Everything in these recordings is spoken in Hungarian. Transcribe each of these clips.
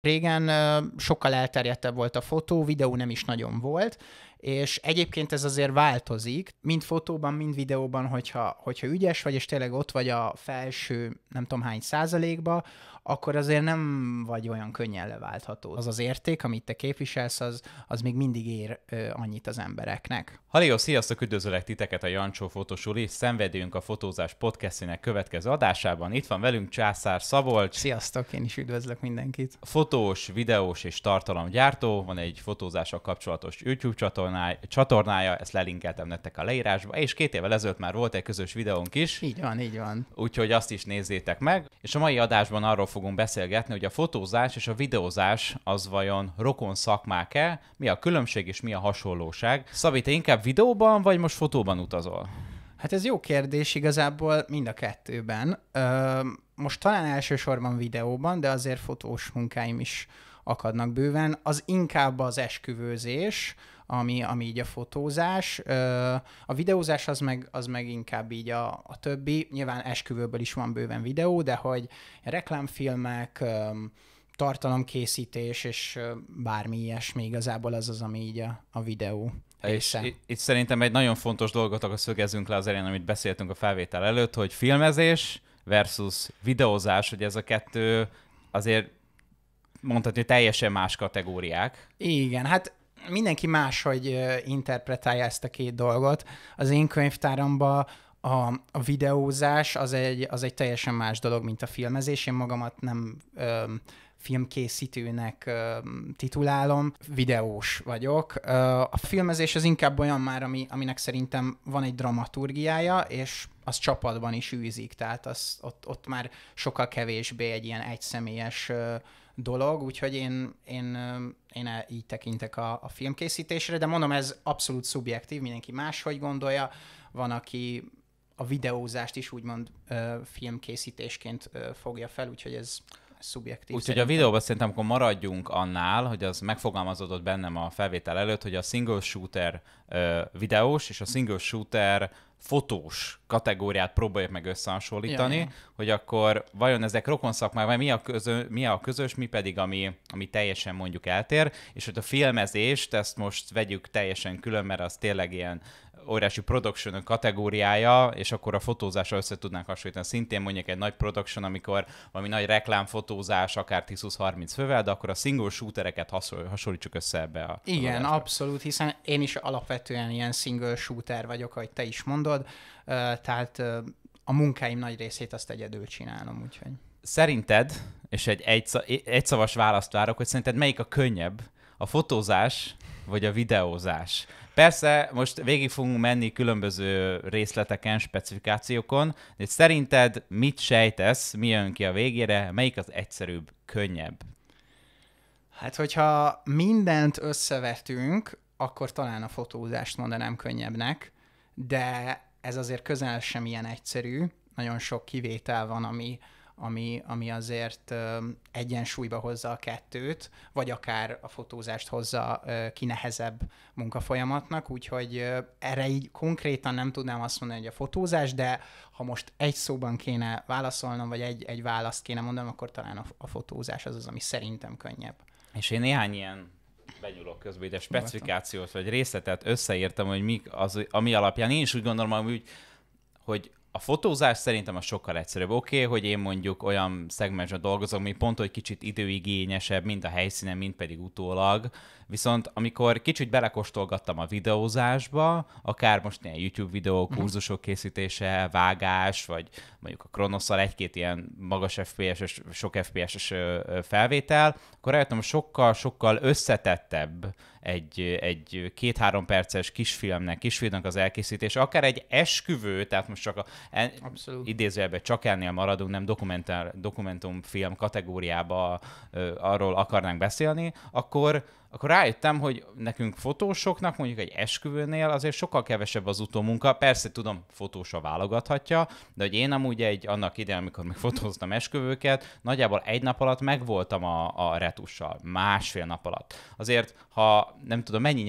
Régen sokkal elterjedtebb volt a fotó, videó nem is nagyon volt, és egyébként ez azért változik, mind fotóban, mind videóban, hogyha, hogyha ügyes vagy, és tényleg ott vagy a felső nem tudom hány százalékba, akkor azért nem vagy olyan könnyen leváltható. Az az érték, amit te képviselsz, az, az még mindig ér ö, annyit az embereknek. Halió, sziasztok, üdvözöllek titeket a Jancsó Fotosul, és a Fotózás podcastének következő adásában. Itt van velünk Császár Szabolcs. Sziasztok, én is üdvözlök mindenkit. Fotós, videós és tartalomgyártó, van egy fotózással kapcsolatos YouTube csatorna, csatornája, csatornája, ezt lelinkeltem nektek a leírásba, és két évvel ezelőtt már volt egy közös videónk is. Így van, így van. Úgyhogy azt is nézzétek meg. És a mai adásban arról fogunk beszélgetni, hogy a fotózás és a videózás az vajon rokon szakmák-e, mi a különbség és mi a hasonlóság. Szabi, te inkább videóban vagy most fotóban utazol? Hát ez jó kérdés igazából mind a kettőben. Ö, most talán elsősorban videóban, de azért fotós munkáim is akadnak bőven. Az inkább az esküvőzés, ami, ami így a fotózás. A videózás az meg, az meg inkább így a, a többi. Nyilván esküvőből is van bőven videó, de hogy reklámfilmek, tartalomkészítés és bármi ilyesmi igazából az az, ami így a, a videó. És itt, szerintem egy nagyon fontos dolgot akkor szögezzünk le az elén, amit beszéltünk a felvétel előtt, hogy filmezés versus videózás, hogy ez a kettő azért mondhatni, teljesen más kategóriák. Igen, hát mindenki máshogy interpretálja ezt a két dolgot. Az én könyvtáramban a, a videózás az egy, az egy teljesen más dolog, mint a filmezés. Én magamat nem ö, filmkészítőnek ö, titulálom, videós vagyok. Ö, a filmezés az inkább olyan már, ami, aminek szerintem van egy dramaturgiája, és az csapatban is űzik, tehát az, ott, ott már sokkal kevésbé egy ilyen egyszemélyes ö, dolog, úgyhogy én, én, én e- így tekintek a, a filmkészítésre, de mondom, ez abszolút szubjektív, mindenki máshogy gondolja, van, aki a videózást is úgymond filmkészítésként fogja fel, úgyhogy ez szubjektív. Úgyhogy a videóban szerintem akkor maradjunk annál, hogy az megfogalmazódott bennem a felvétel előtt, hogy a single shooter ö, videós és a single shooter fotós kategóriát próbáljuk meg összehasonlítani, Jaj. hogy akkor vajon ezek rokon szakmák, vagy mi a, közö, mi a közös, mi pedig, ami, ami teljesen mondjuk eltér, és hogy a filmezést, ezt most vegyük teljesen külön, mert az tényleg ilyen óriási production kategóriája, és akkor a fotózásra össze tudnánk hasonlítani. Szintén mondjuk egy nagy production, amikor valami nagy reklámfotózás, akár 10-20-30 fővel, de akkor a single shootereket hasonlítsuk össze ebbe a Igen, adásra. abszolút, hiszen én is alapvetően ilyen single shooter vagyok, ahogy te is mondod, tehát a munkáim nagy részét azt egyedül csinálom, úgyhogy. Szerinted, és egy egy, egyszavas választ várok, hogy szerinted melyik a könnyebb, a fotózás vagy a videózás? Persze most végig fogunk menni különböző részleteken, specifikációkon, de szerinted mit sejtesz, mi jön ki a végére, melyik az egyszerűbb, könnyebb? Hát, hogyha mindent összevetünk, akkor talán a fotózást mondanám könnyebbnek, de ez azért közel sem ilyen egyszerű. Nagyon sok kivétel van, ami, ami, ami azért egyensúlyba hozza a kettőt, vagy akár a fotózást hozza ki nehezebb munkafolyamatnak, úgyhogy erre így konkrétan nem tudnám azt mondani, hogy a fotózás, de ha most egy szóban kéne válaszolnom, vagy egy, egy választ kéne mondanom, akkor talán a, a fotózás az az, ami szerintem könnyebb. És én néhány ilyen benyúlok közbe, ide specifikációt vagy részletet összeírtam, hogy mik az, ami alapján én is úgy gondolom, hogy, hogy a fotózás szerintem a sokkal egyszerűbb. Oké, okay, hogy én mondjuk olyan szegmensben dolgozom, ami pont, hogy kicsit időigényesebb, mind a helyszínen, mind pedig utólag. Viszont amikor kicsit belekostolgattam a videózásba, akár most ilyen YouTube videó, mhm. kurzusok készítése, vágás, vagy mondjuk a Kronosszal egy-két ilyen magas FPS-es, sok FPS-es felvétel, akkor rájöttem, sokkal, sokkal összetettebb egy, egy két-három perces kisfilmnek, kisfilmnek az elkészítés, akár egy esküvő, tehát most csak a En, Abszolút. Idézőjelben csak ennél maradunk, nem dokumentumfilm kategóriába ö, arról akarnánk beszélni, akkor akkor rájöttem, hogy nekünk fotósoknak mondjuk egy esküvőnél azért sokkal kevesebb az utómunka. Persze tudom, fotósa válogathatja, de hogy én amúgy egy annak idején, amikor még fotóztam esküvőket, nagyjából egy nap alatt megvoltam a, a retussal, másfél nap alatt. Azért, ha nem tudom, mennyi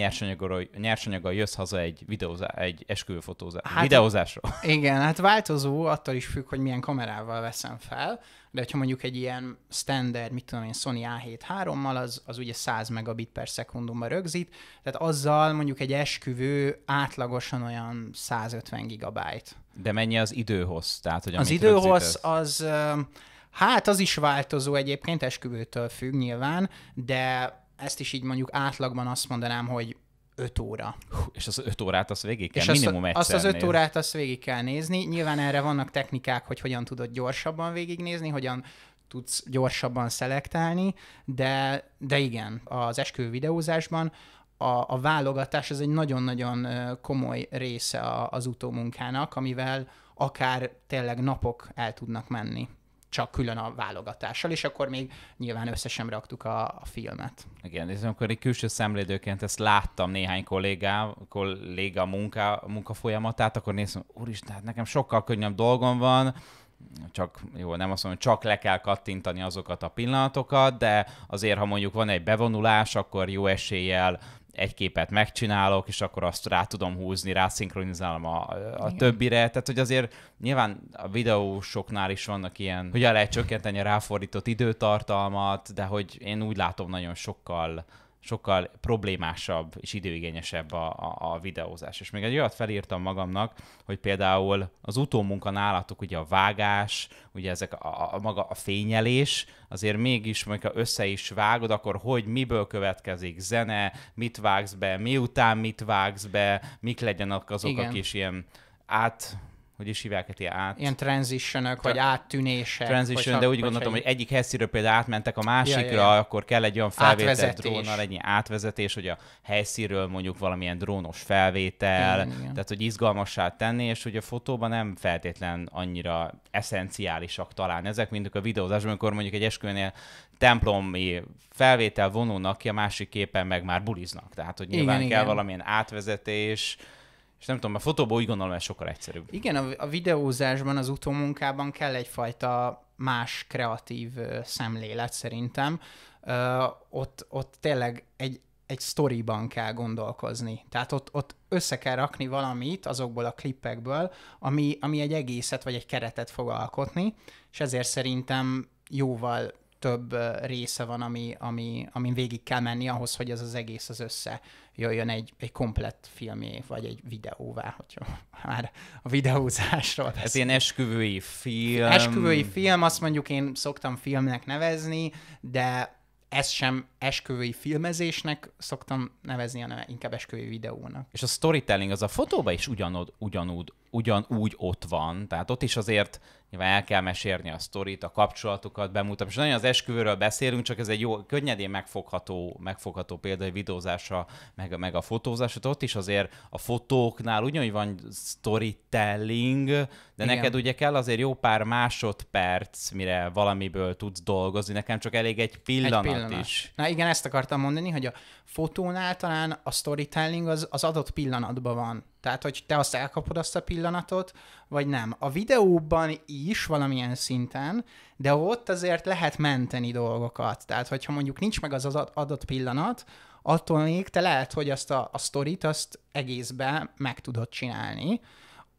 nyersanyaggal, jössz haza egy, videózá, egy esküvőfotózás, hát, videózásról. Igen, hát változó, attól is függ, hogy milyen kamerával veszem fel de ha mondjuk egy ilyen standard, mit tudom én, Sony A7-3-mal, az, az ugye 100 megabit per szekundumba rögzít, tehát azzal mondjuk egy esküvő átlagosan olyan 150 gigabyte. De mennyi az időhossz? Tehát, hogy az időhossz az, hát az is változó egyébként, esküvőtől függ nyilván, de ezt is így mondjuk átlagban azt mondanám, hogy 5 óra. Hú, és az 5 órát az végig kell, és minimum azt, egyszer Azt az 5 órát azt végig kell nézni. Nyilván erre vannak technikák, hogy hogyan tudod gyorsabban végignézni, hogyan tudsz gyorsabban szelektálni, de, de igen, az esküvő videózásban a, a válogatás az egy nagyon-nagyon komoly része az utómunkának, amivel akár tényleg napok el tudnak menni csak külön a válogatással, és akkor még nyilván összesen raktuk a, a filmet. Igen, és amikor egy külső szemlédőként ezt láttam néhány kollégá, kolléga munka, munka folyamatát, akkor néztem, úristen, hát nekem sokkal könnyebb dolgom van, csak, jó, nem azt mondom, csak le kell kattintani azokat a pillanatokat, de azért, ha mondjuk van egy bevonulás, akkor jó eséllyel egy képet megcsinálok, és akkor azt rá tudom húzni, rá szinkronizálom a, a többire. Tehát, hogy azért nyilván a videósoknál is vannak ilyen, hogy el lehet csökkenteni a ráfordított időtartalmat, de hogy én úgy látom nagyon sokkal sokkal problémásabb és időigényesebb a, a, a videózás. És még egy olyat felírtam magamnak, hogy például az utómunka nálatok, ugye a vágás, ugye ezek a, a maga a fényelés, azért mégis, hogyha össze is vágod, akkor hogy miből következik zene, mit vágsz be, miután mit vágsz be, mik legyenek azok Igen. a kis ilyen át hogy is hívják hát ilyen át. Ilyen transitionök, vagy áttűnések. Transition, hogyha, de úgy gondoltam, hogy egyik helyszínről például átmentek a másikra, ja, ja, ja. akkor kell egy olyan felvétel átvezetés. drónnal, egy ilyen átvezetés, hogy a helyszínről mondjuk valamilyen drónos felvétel, igen, igen. tehát hogy izgalmassá tenni, és hogy a fotóban nem feltétlen annyira eszenciálisak talán ezek, mint a videózásban, amikor mondjuk egy esküvőnél templomi felvétel vonulnak ki, a másik képen meg már buliznak. Tehát, hogy nyilván igen, kell igen. valamilyen átvezetés, és nem tudom, a fotóban úgy gondolom, ez sokkal egyszerűbb. Igen, a, a videózásban, az utómunkában kell egyfajta más kreatív szemlélet szerintem. Ö, ott, ott tényleg egy, egy sztoriban kell gondolkozni. Tehát ott, ott össze kell rakni valamit azokból a klippekből, ami, ami egy egészet vagy egy keretet fog alkotni, és ezért szerintem jóval több része van, ami, ami, amin végig kell menni ahhoz, hogy ez az egész az össze jöjjön egy, egy komplett filmé, vagy egy videóvá, hogyha már a videózásról hát Ez ilyen esküvői film. Esküvői film, azt mondjuk én szoktam filmnek nevezni, de ezt sem esküvői filmezésnek szoktam nevezni, hanem inkább esküvői videónak. És a storytelling az a fotóban is ugyanod, ugyanúgy, ugyanúgy ott van. Tehát ott is azért nyilván el kell mesélni a sztorit, a kapcsolatokat bemutatni. És nagyon az esküvőről beszélünk, csak ez egy jó, könnyedén megfogható, megfogható példa, egy videózása, meg, meg a fotózása. Hát ott is azért a fotóknál ugyanúgy van storytelling, de Igen. neked ugye kell azért jó pár másodperc, mire valamiből tudsz dolgozni. Nekem csak elég egy pillanat, egy pillanat. is. Na igen, ezt akartam mondani, hogy a fotónál talán a storytelling az, az adott pillanatban van. Tehát, hogy te azt elkapod azt a pillanatot, vagy nem. A videóban is valamilyen szinten, de ott azért lehet menteni dolgokat. Tehát, hogyha mondjuk nincs meg az adott pillanat, attól még te lehet, hogy azt a, a sztorit azt egészben meg tudod csinálni.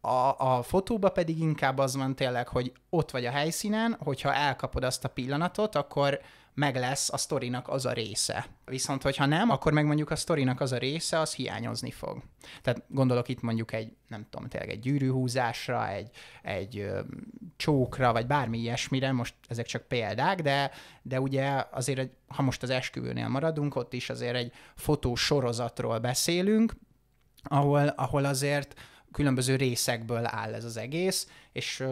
A, a fotóba pedig inkább az van tényleg, hogy ott vagy a helyszínen, hogyha elkapod azt a pillanatot, akkor meg lesz a sztorinak az a része. Viszont, hogyha nem, akkor meg mondjuk a sztorinak az a része, az hiányozni fog. Tehát gondolok itt mondjuk egy, nem tudom, tényleg egy gyűrűhúzásra, egy, egy ö, csókra, vagy bármi ilyesmire, most ezek csak példák, de, de ugye azért, ha most az esküvőnél maradunk, ott is azért egy fotósorozatról beszélünk, ahol, ahol azért különböző részekből áll ez az egész, és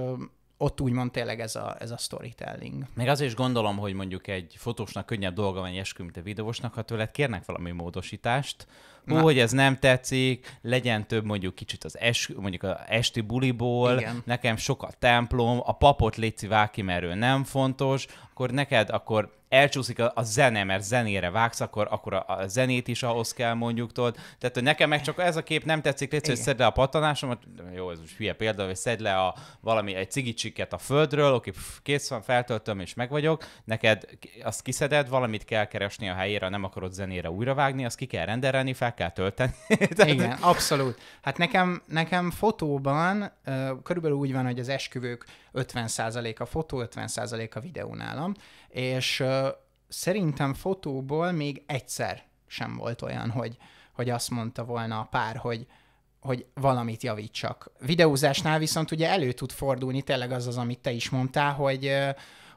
ott úgymond tényleg ez a, ez a storytelling. Még azért is gondolom, hogy mondjuk egy fotósnak könnyebb dolga van egy eskü, mint a videósnak, ha tőled kérnek valami módosítást, Hú, hogy ez nem tetszik, legyen több mondjuk kicsit az es, mondjuk a esti buliból, Igen. nekem sok a templom, a papot légy ki, mert ő nem fontos, akkor neked akkor elcsúszik a, a zene, mert zenére vágsz, akkor, akkor a, a zenét is ahhoz kell mondjuk tudod. Tehát, hogy nekem meg csak ez a kép nem tetszik, létsz, hogy szedd le a pattanásomat, jó, ez most hülye példa, hogy szedd le a, valami, egy cigicsiket a földről, oké, pff, kész van, feltöltöm és meg vagyok, neked azt kiszeded, valamit kell keresni a helyére, nem akarod zenére vágni, azt ki kell renderelni, fel kell tölteni. Tehát... Igen, abszolút. Hát nekem, nekem fotóban körülbelül úgy van, hogy az esküvők 50% a fotó, 50% a videó nálam voltam, és szerintem fotóból még egyszer sem volt olyan, hogy, hogy azt mondta volna a pár, hogy, hogy valamit javítsak. Videózásnál viszont ugye elő tud fordulni tényleg az az, amit te is mondtál, hogy,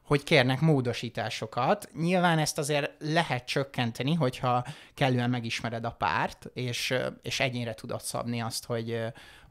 hogy kérnek módosításokat. Nyilván ezt azért lehet csökkenteni, hogyha kellően megismered a párt, és, és egyénre tudod szabni azt, hogy,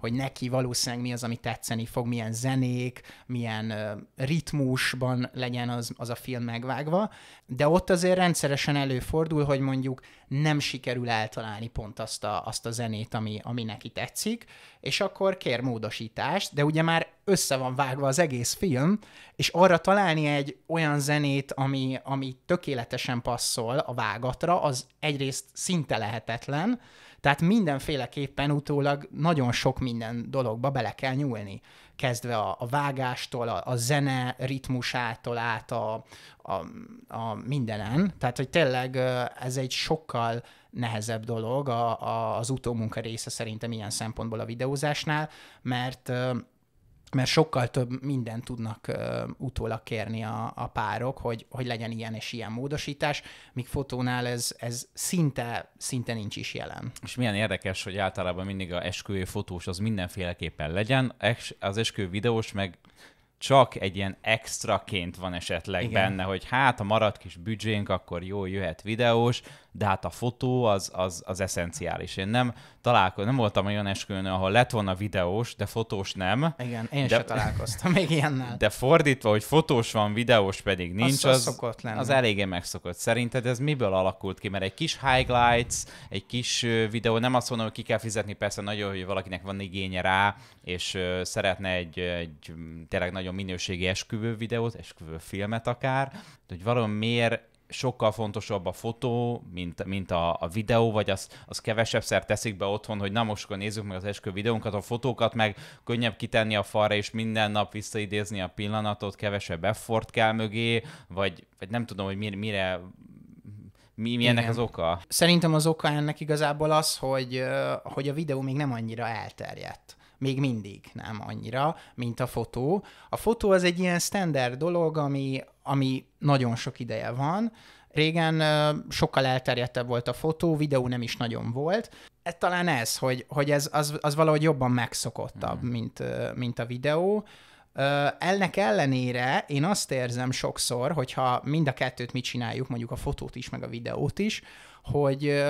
hogy neki valószínűleg mi az, ami tetszeni fog, milyen zenék, milyen ritmusban legyen az, az a film megvágva, de ott azért rendszeresen előfordul, hogy mondjuk nem sikerül eltalálni pont azt a, azt a zenét, ami, ami neki tetszik, és akkor kér módosítást, de ugye már össze van vágva az egész film, és arra találni egy olyan zenét, ami, ami tökéletesen passzol a vágatra, az egyrészt szinte lehetetlen, tehát mindenféleképpen utólag nagyon sok minden dologba bele kell nyúlni. Kezdve a, a vágástól, a, a zene ritmusától át a, a, a mindenen. Tehát, hogy tényleg ez egy sokkal nehezebb dolog a, a, az utómunka része szerintem ilyen szempontból a videózásnál, mert mert sokkal több mindent tudnak ö, utólag kérni a, a párok, hogy, hogy legyen ilyen és ilyen módosítás, míg fotónál ez, ez szinte, szinte nincs is jelen. És milyen érdekes, hogy általában mindig a esküvő fotós az mindenféleképpen legyen, az esküvő videós meg csak egy ilyen extraként van esetleg Igen. benne, hogy hát a maradt kis büdzsénk, akkor jó jöhet videós, de hát a fotó az, az, az eszenciális. Én nem találkoztam, nem voltam olyan esküvőn, ahol lett volna videós, de fotós nem. Igen, én de, sem találkoztam még ilyennel. De fordítva, hogy fotós van, videós pedig nincs, az, az, az, az eléggé megszokott. Szerinted ez miből alakult ki? Mert egy kis highlights, egy kis videó, nem azt mondom, hogy ki kell fizetni, persze nagyon, hogy valakinek van igénye rá, és szeretne egy, egy tényleg nagyon minőségi esküvő videót, esküvő filmet akár, de hogy miért, sokkal fontosabb a fotó, mint, mint a, a videó, vagy az, az kevesebb szer teszik be otthon, hogy na most akkor nézzük meg az esküvő videónkat, a fotókat meg könnyebb kitenni a falra, és minden nap visszaidézni a pillanatot, kevesebb effort kell mögé, vagy, vagy nem tudom, hogy mire, mire mi, mi ennek az oka? Szerintem az oka ennek igazából az, hogy, hogy a videó még nem annyira elterjedt még mindig nem annyira, mint a fotó. A fotó az egy ilyen standard dolog, ami, ami nagyon sok ideje van. Régen sokkal elterjedtebb volt a fotó, videó nem is nagyon volt. Ez talán ez, hogy, hogy ez, az, az valahogy jobban megszokottabb, mm. mint, mint a videó. Ennek ellenére én azt érzem sokszor, hogyha mind a kettőt mi csináljuk, mondjuk a fotót is, meg a videót is, hogy,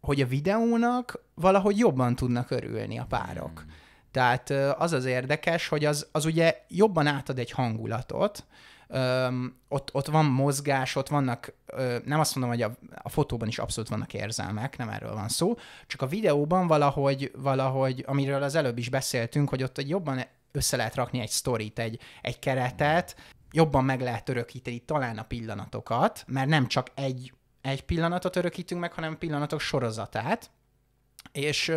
hogy a videónak valahogy jobban tudnak örülni a párok. Mm. Tehát az az érdekes, hogy az, az ugye jobban átad egy hangulatot, öm, ott, ott van mozgás, ott vannak, ö, nem azt mondom, hogy a, a fotóban is abszolút vannak érzelmek, nem erről van szó, csak a videóban valahogy, valahogy amiről az előbb is beszéltünk, hogy ott jobban össze lehet rakni egy sztorit, egy, egy keretet, jobban meg lehet örökíteni talán a pillanatokat, mert nem csak egy, egy pillanatot örökítünk meg, hanem pillanatok sorozatát, és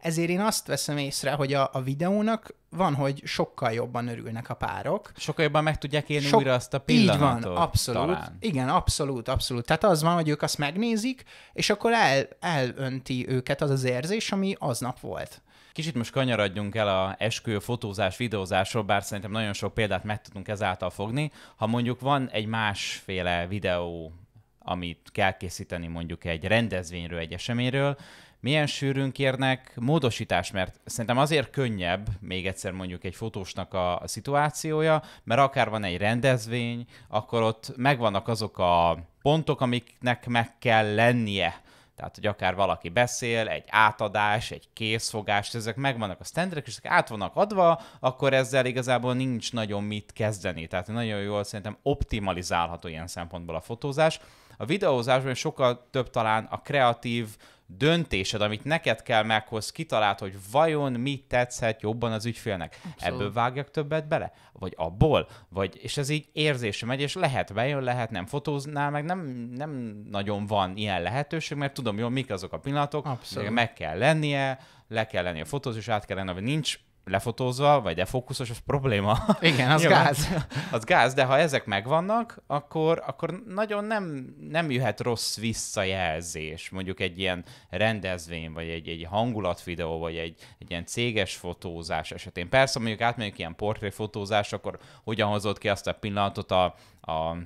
ezért én azt veszem észre, hogy a, a videónak van, hogy sokkal jobban örülnek a párok. Sokkal jobban meg tudják élni Sok... újra azt a pillanatot. Így van, abszolút. Talán. Igen, abszolút, abszolút. Tehát az van, hogy ők azt megnézik, és akkor el, elönti őket az az érzés, ami aznap volt. Kicsit most kanyaradjunk el a esküvő fotózás, videózásról, bár szerintem nagyon sok példát meg tudunk ezáltal fogni. Ha mondjuk van egy másféle videó, amit kell készíteni mondjuk egy rendezvényről, egy eseményről, milyen sűrűn kérnek módosítást, mert szerintem azért könnyebb, még egyszer mondjuk egy fotósnak a, a szituációja, mert akár van egy rendezvény, akkor ott megvannak azok a pontok, amiknek meg kell lennie. Tehát, hogy akár valaki beszél, egy átadás, egy készfogás, ezek megvannak a standardek, és ezek át vannak adva, akkor ezzel igazából nincs nagyon mit kezdeni. Tehát nagyon jól szerintem optimalizálható ilyen szempontból a fotózás. A videózásban sokkal több talán a kreatív, döntésed, amit neked kell meghoz, kitalált, hogy vajon mi tetszett jobban az ügyfélnek. Abszolút. Ebből vágjak többet bele? Vagy abból? Vagy, és ez így érzése megy, és lehet bejön, lehet nem fotóznál, meg nem, nem nagyon van ilyen lehetőség, mert tudom jól, mik azok a pillanatok, meg kell lennie, le kell lennie a fotózás, át kell lennie, vagy nincs lefotózva, vagy defókuszos, az probléma. Igen, az gáz. az gáz, de ha ezek megvannak, akkor, akkor nagyon nem, nem jöhet rossz visszajelzés, mondjuk egy ilyen rendezvény, vagy egy, egy hangulatvideó, vagy egy, egy ilyen céges fotózás esetén. Persze, mondjuk átmegyünk ilyen portréfotózás, akkor hogyan hozott ki azt a pillanatot a, a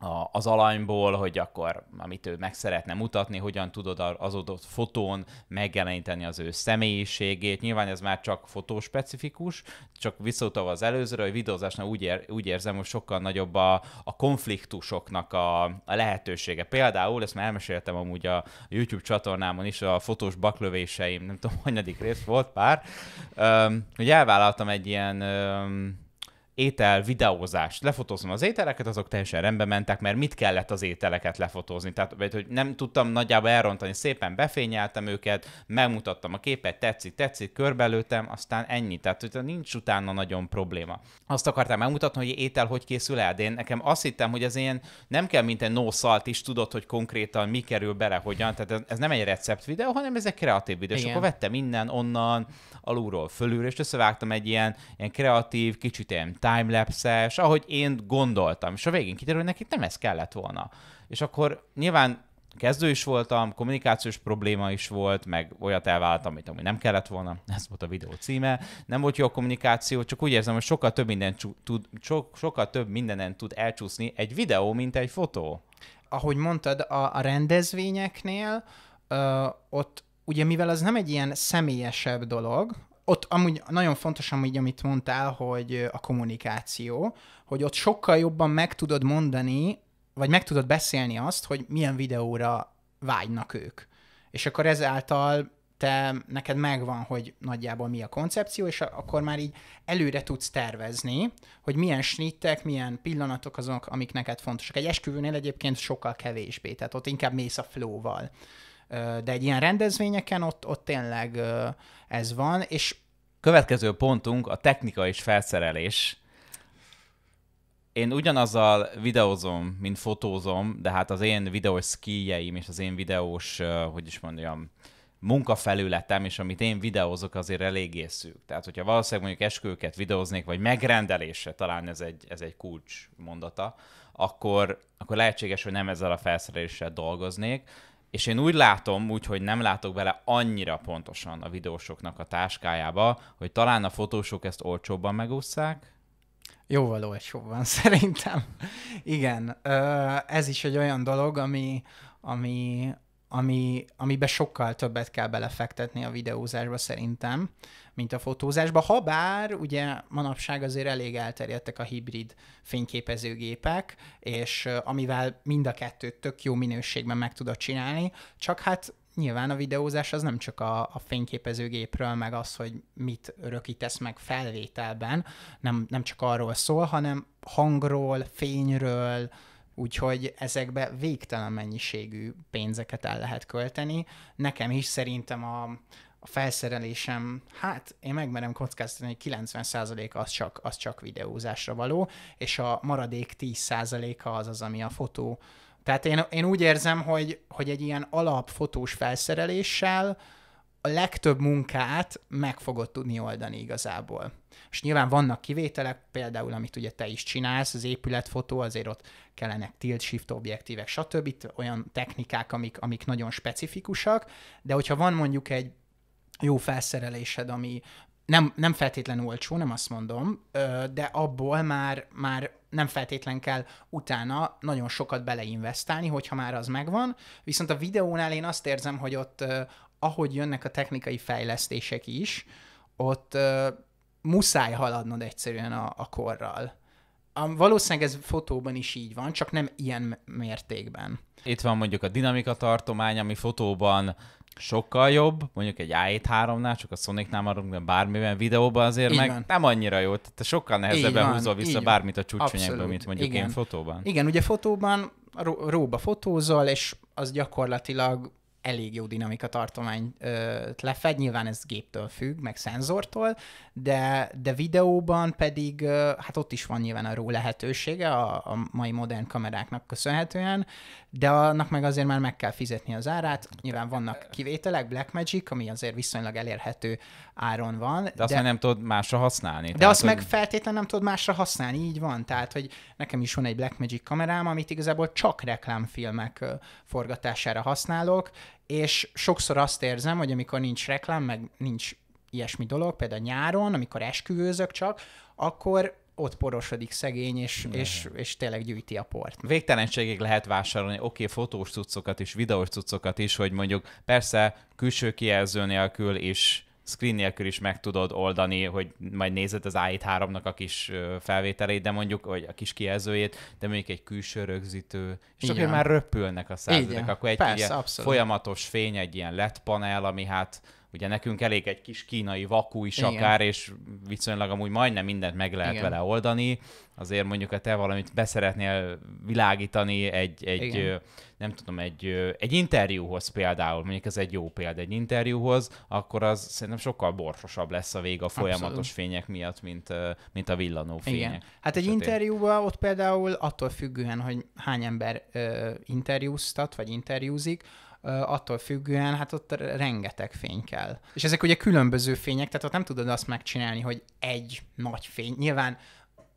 a, az alanyból, hogy akkor, amit ő meg szeretne mutatni, hogyan tudod az adott fotón megjeleníteni az ő személyiségét. Nyilván ez már csak fotóspecifikus, csak visszautalva az előzőre, hogy videózásnál úgy, ér, úgy érzem, hogy sokkal nagyobb a, a konfliktusoknak a, a lehetősége. Például, ezt már elmeséltem amúgy a YouTube csatornámon is, a fotós baklövéseim, nem tudom, hanyadik rész volt pár, öm, hogy elvállaltam egy ilyen öm, étel videózást, lefotózom az ételeket, azok teljesen rendbe mentek, mert mit kellett az ételeket lefotózni, tehát hogy nem tudtam nagyjából elrontani, szépen befényeltem őket, megmutattam a képet, tetszik, tetszik, körbelőtem, aztán ennyi, tehát hogy nincs utána nagyon probléma. Azt akartam megmutatni, hogy étel hogy készül el, de én nekem azt hittem, hogy az ilyen nem kell mint egy no salt is tudod, hogy konkrétan mi kerül bele, hogyan, tehát ez nem egy recept videó, hanem ez egy kreatív videó, és akkor vettem innen, onnan, alulról, fölülről, és összevágtam egy ilyen, ilyen kreatív, kicsit ilyen timelapse-es, ahogy én gondoltam. És a végén kiderül, hogy nekik nem ez kellett volna. És akkor nyilván kezdő is voltam, kommunikációs probléma is volt, meg olyat elváltam, amit ami nem kellett volna, ez volt a videó címe. Nem volt jó a kommunikáció, csak úgy érzem, hogy sokkal több, minden tud, so, sokkal több mindenen tud elcsúszni egy videó, mint egy fotó. Ahogy mondtad, a, a rendezvényeknél ö, ott ugye mivel az nem egy ilyen személyesebb dolog, ott amúgy nagyon fontos, amúgy, amit mondtál, hogy a kommunikáció, hogy ott sokkal jobban meg tudod mondani, vagy meg tudod beszélni azt, hogy milyen videóra vágynak ők. És akkor ezáltal te, neked megvan, hogy nagyjából mi a koncepció, és akkor már így előre tudsz tervezni, hogy milyen snittek, milyen pillanatok azok, amik neked fontosak. Egy esküvőnél egyébként sokkal kevésbé, tehát ott inkább mész a flow-val. De egy ilyen rendezvényeken ott, ott tényleg ez van, és következő pontunk a technika és felszerelés. Én ugyanazzal videózom, mint fotózom, de hát az én videós skilljeim és az én videós, hogy is mondjam, munkafelületem, és amit én videózok, azért eléggé szűk. Tehát, hogyha valószínűleg mondjuk esküvőket videóznék, vagy megrendelésre, talán ez egy, ez egy kulcs mondata, akkor, akkor lehetséges, hogy nem ezzel a felszereléssel dolgoznék, és én úgy látom, úgyhogy nem látok bele annyira pontosan a videósoknak a táskájába, hogy talán a fotósok ezt olcsóbban megúszszák, jóval olcsóbban szerintem. Igen, ez is egy olyan dolog, ami, ami ami, amibe sokkal többet kell belefektetni a videózásba szerintem, mint a fotózásba. Ha bár, ugye manapság azért elég elterjedtek a hibrid fényképezőgépek, és amivel mind a kettőt tök jó minőségben meg tudod csinálni, csak hát nyilván a videózás az nem csak a, a fényképezőgépről, meg az, hogy mit örökítesz meg felvételben, nem, nem csak arról szól, hanem hangról, fényről, Úgyhogy ezekbe végtelen mennyiségű pénzeket el lehet költeni. Nekem is szerintem a, a felszerelésem, hát én megmerem kockáztatni, hogy 90% az csak, az csak videózásra való, és a maradék 10%-a az az, ami a fotó. Tehát én, én úgy érzem, hogy, hogy egy ilyen alapfotós felszereléssel, a legtöbb munkát meg fogod tudni oldani igazából. És nyilván vannak kivételek, például amit ugye te is csinálsz, az épületfotó, azért ott kellenek tilt, shift objektívek, stb. Itt olyan technikák, amik, amik nagyon specifikusak, de hogyha van mondjuk egy jó felszerelésed, ami nem, nem feltétlenül olcsó, nem azt mondom, de abból már, már nem feltétlen kell utána nagyon sokat beleinvestálni, hogyha már az megvan. Viszont a videónál én azt érzem, hogy ott ahogy jönnek a technikai fejlesztések is, ott uh, muszáj haladnod egyszerűen a, a korral. A, valószínűleg ez fotóban is így van, csak nem ilyen mértékben. Itt van mondjuk a dinamika tartomány, ami fotóban sokkal jobb, mondjuk egy 7 3 nál csak a Sonic-nál maradunk, de bármiben videóban azért Így meg van. nem annyira jó, tehát sokkal nehezebben van, húzol vissza bármit a csúcsonyekből, mint mondjuk Igen. én fotóban. Igen, ugye fotóban róba fotózol, és az gyakorlatilag elég jó dinamika tartományt lefed, nyilván ez géptől függ, meg szenzortól, de, de videóban pedig, hát ott is van nyilván a ró lehetősége a, a mai modern kameráknak köszönhetően, de annak meg azért már meg kell fizetni az árát. Nyilván vannak kivételek, Blackmagic, ami azért viszonylag elérhető áron van. De, azt de... nem tudod másra használni. De tehát, azt hogy... meg feltétlenül nem tudod másra használni, így van. Tehát, hogy nekem is van egy Blackmagic kamerám, amit igazából csak reklámfilmek forgatására használok, és sokszor azt érzem, hogy amikor nincs reklám, meg nincs ilyesmi dolog, például nyáron, amikor esküvőzök csak, akkor ott porosodik szegény, és, és, és tényleg gyűjti a port. Végtelenségig lehet vásárolni, oké, okay, fotós cuccokat is, videós cuccokat is, hogy mondjuk persze külső kijelző nélkül és screen nélkül is meg tudod oldani, hogy majd nézed az i3-nak a kis felvételét, de mondjuk, vagy a kis kijelzőjét, de mondjuk egy külső rögzítő, és akkor már röpülnek a századok, akkor egy Persze, ilyen abszolút. folyamatos fény, egy ilyen LED panel, ami hát Ugye nekünk elég egy kis kínai vakú is Igen. akár, és viszonylag amúgy majdnem mindent meg lehet Igen. vele oldani. Azért mondjuk, ha te valamit beszeretnél világítani egy, egy nem tudom, egy, egy interjúhoz például, mondjuk ez egy jó példa egy interjúhoz, akkor az szerintem sokkal borsosabb lesz a vég a folyamatos Abszolút. fények miatt, mint, mint a villanó fények. Igen. Hát egy esetén. interjúban ott például attól függően, hogy hány ember ö, interjúztat, vagy interjúzik, attól függően, hát ott rengeteg fény kell. És ezek ugye különböző fények, tehát ott nem tudod azt megcsinálni, hogy egy nagy fény. Nyilván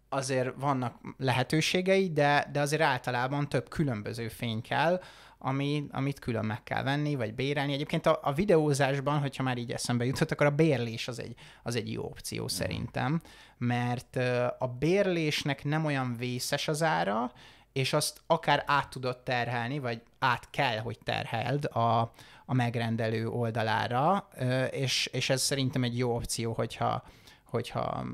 azért vannak lehetőségei, de, de azért általában több különböző fény kell, ami, amit külön meg kell venni, vagy bérelni. Egyébként a, a videózásban, hogyha már így eszembe jutott, akkor a bérlés az egy, az egy jó opció mhm. szerintem, mert a bérlésnek nem olyan vészes az ára, és azt akár át tudod terhelni, vagy át kell, hogy terheld a, a megrendelő oldalára, és, és ez szerintem egy jó opció, hogyha, hogyha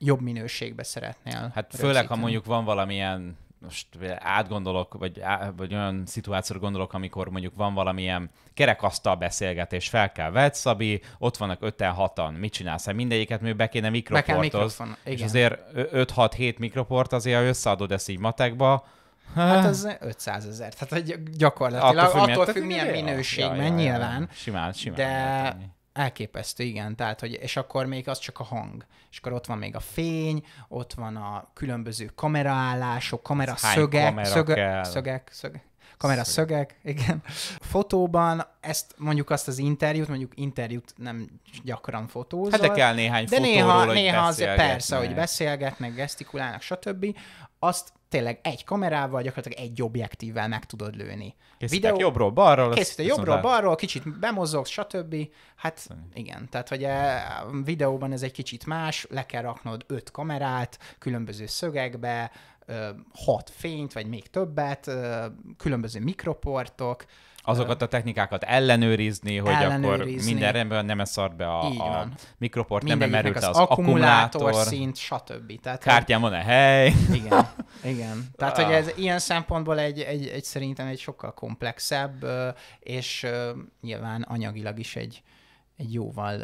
jobb minőségbe szeretnél. Hát főleg, ha mondjuk van valamilyen most átgondolok, vagy, vagy olyan szituációra gondolok, amikor mondjuk van valamilyen kerekasztal beszélgetés, fel kell vedd, Szabi, ott vannak öten, hatan, mit csinálsz? Hát mindegyiket mi be kéne mikroportoz. Be kell mikrofon, igen. És azért 5-6-7 mikroport azért, ha összeadod ezt így matekba, Hát az 500 ezer, tehát gyakorlatilag attól függ, attól függ milyen minőség, ja, ja, nyilván. Simán, simán. De Elképesztő, igen. Tehát, hogy, és akkor még az csak a hang. És akkor ott van még a fény, ott van a különböző kameraállások, kameraszögek, kamera szöge, szögek, szögek, kamera szögek, igen. Fotóban ezt mondjuk azt az interjút, mondjuk interjút nem gyakran fotózol. Hát de kell néhány de fotóról, néha, hogy néha az, persze, hogy beszélgetnek, gesztikulálnak, stb. Azt tényleg egy kamerával, gyakorlatilag egy objektívvel meg tudod lőni. Készítek Videó... jobbról, balról. Készítek jobbról, balról, kicsit bemozogsz, stb. Hát igen, tehát hogy a eh, videóban ez egy kicsit más, le kell raknod öt kamerát, különböző szögekbe, eh, hat fényt, vagy még többet, eh, különböző mikroportok, azokat a technikákat ellenőrizni, hogy ellenőrizni. akkor minden rendben nem szart be a, a mikroport, nem bemerült az, az akkumulátor, akkumulátor, szint, stb. Tehát, kártyán van-e hely? Igen, igen. Tehát, hogy ez ilyen szempontból egy, egy, egy szerintem egy sokkal komplexebb, és nyilván anyagilag is egy, egy jóval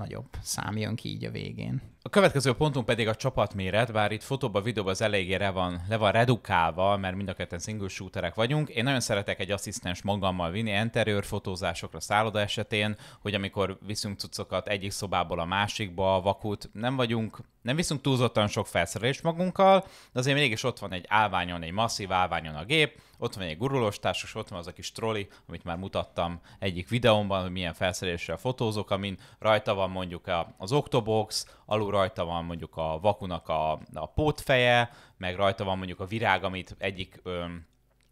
nagyobb szám jön ki így a végén. A következő pontunk pedig a csapatméret, bár itt fotóban, videóban az elégére van, le van redukálva, mert mind a ketten single shooterek vagyunk. Én nagyon szeretek egy asszisztens magammal vinni enterőr fotózásokra szálloda esetén, hogy amikor viszünk cuccokat egyik szobából a másikba, a vakut, nem vagyunk, nem viszünk túlzottan sok felszerelést magunkkal, de azért mégis ott van egy állványon, egy masszív állványon a gép, ott van egy gurulós társas, ott van az a kis troli, amit már mutattam egyik videómban, hogy milyen felszereléssel fotózok, amin rajta van mondjuk az Octobox, alul rajta van mondjuk a vakunak a, a pótfeje, meg rajta van mondjuk a virág, amit egyik öm,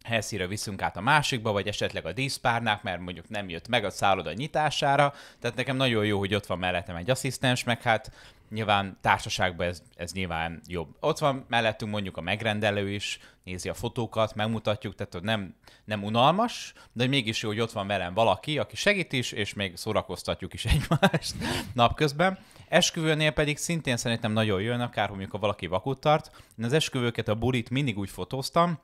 helyszíre viszünk át a másikba, vagy esetleg a díszpárnák, mert mondjuk nem jött meg a szálloda nyitására, tehát nekem nagyon jó, hogy ott van mellettem egy asszisztens, meg hát nyilván társaságban ez, ez nyilván jobb. Ott van mellettünk mondjuk a megrendelő is, nézi a fotókat, megmutatjuk, tehát hogy nem, nem unalmas, de mégis jó, hogy ott van velem valaki, aki segít is, és még szórakoztatjuk is egymást napközben. Esküvőnél pedig szintén szerintem nagyon jön, akár mondjuk, ha valaki vakut tart. Én az esküvőket, a burit mindig úgy fotóztam,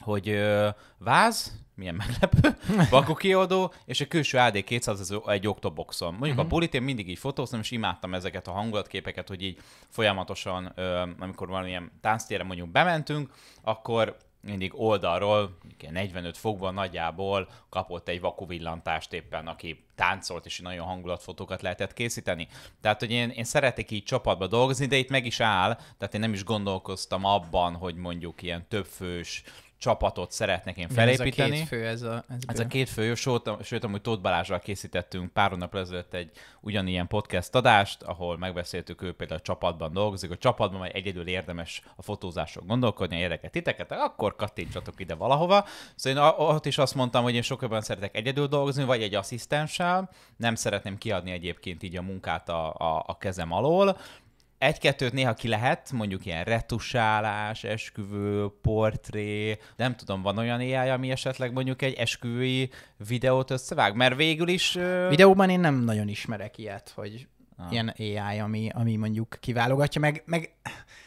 hogy ö, váz, milyen meglepő, vaku kioldó, és a külső AD 200 ez egy oktoboxon. Mondjuk uh-huh. a mhm. bulit én mindig így fotóztam, és imádtam ezeket a hangulatképeket, hogy így folyamatosan, ö, amikor valamilyen tánctére mondjuk bementünk, akkor mindig oldalról, 45 fokban nagyjából kapott egy vakuvillantást éppen, aki táncolt, és nagyon hangulatfotókat lehetett készíteni. Tehát, hogy én, én szeretek így csapatba dolgozni, de itt meg is áll, tehát én nem is gondolkoztam abban, hogy mondjuk ilyen többfős csapatot szeretnék én felépíteni. Ez a két fő, ez a... Ez, ez a két fő, sőt, sőt amúgy Tóth Balázsral készítettünk pár hónap ezelőtt egy ugyanilyen podcast adást, ahol megbeszéltük, ő például a csapatban dolgozik, a csapatban majd egyedül érdemes a fotózásról gondolkodni, érdekel titeket, akkor kattintsatok ide valahova. Szóval én ott is azt mondtam, hogy én sokkal jobban szeretek egyedül dolgozni, vagy egy asszisztenssel, nem szeretném kiadni egyébként így a munkát a, a, a kezem alól, egy-kettőt néha ki lehet, mondjuk ilyen retusálás, esküvő, portré, nem tudom, van olyan AI, ami esetleg mondjuk egy esküvői videót összevág, mert végül is... Uh... Videóban én nem nagyon ismerek ilyet, hogy ah. ilyen AI, ami, ami mondjuk kiválogatja, meg, meg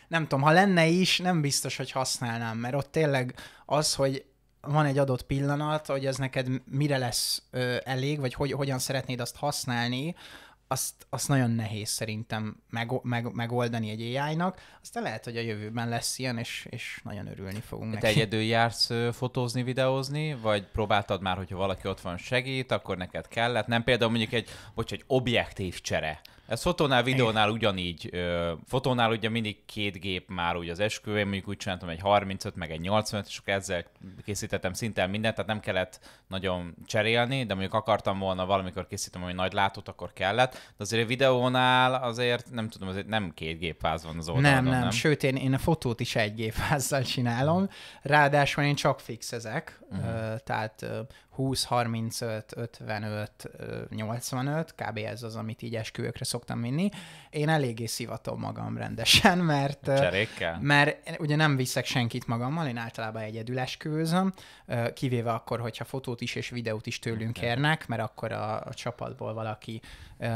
nem tudom, ha lenne is, nem biztos, hogy használnám, mert ott tényleg az, hogy van egy adott pillanat, hogy ez neked mire lesz ö, elég, vagy hogy, hogyan szeretnéd azt használni, azt, azt nagyon nehéz szerintem meg, meg, megoldani egy AI-nak. Aztán lehet, hogy a jövőben lesz ilyen, és, és nagyon örülni fogunk Te neki. egyedül jársz fotózni, videózni, vagy próbáltad már, hogyha valaki ott van segít, akkor neked kellett? Nem például mondjuk egy, bocs, egy objektív csere, ez fotónál, videónál Igen. ugyanígy. Fotónál ugye mindig két gép már úgy az esküvőn, mondjuk úgy csináltam egy 35, meg egy 85, és akkor ezzel készítettem szinte mindent, tehát nem kellett nagyon cserélni, de mondjuk akartam volna valamikor készítem, hogy nagy látót, akkor kellett. De azért a videónál azért nem tudom, azért nem két gépház van az oldalon. Nem, nem, nem. sőt én, én a fotót is egy gépházzal csinálom, ráadásul én csak ezek, uh-huh. Mhm. tehát 20, 35, 55, 85, kb. ez az, amit így esküvőkre szoktam vinni. Én eléggé szivatom magam rendesen, mert... Cserékkel? Mert ugye nem viszek senkit magammal, én általában egyedül esküvőzöm, kivéve akkor, hogyha fotót is és videót is tőlünk kérnek, mert akkor a, a csapatból valaki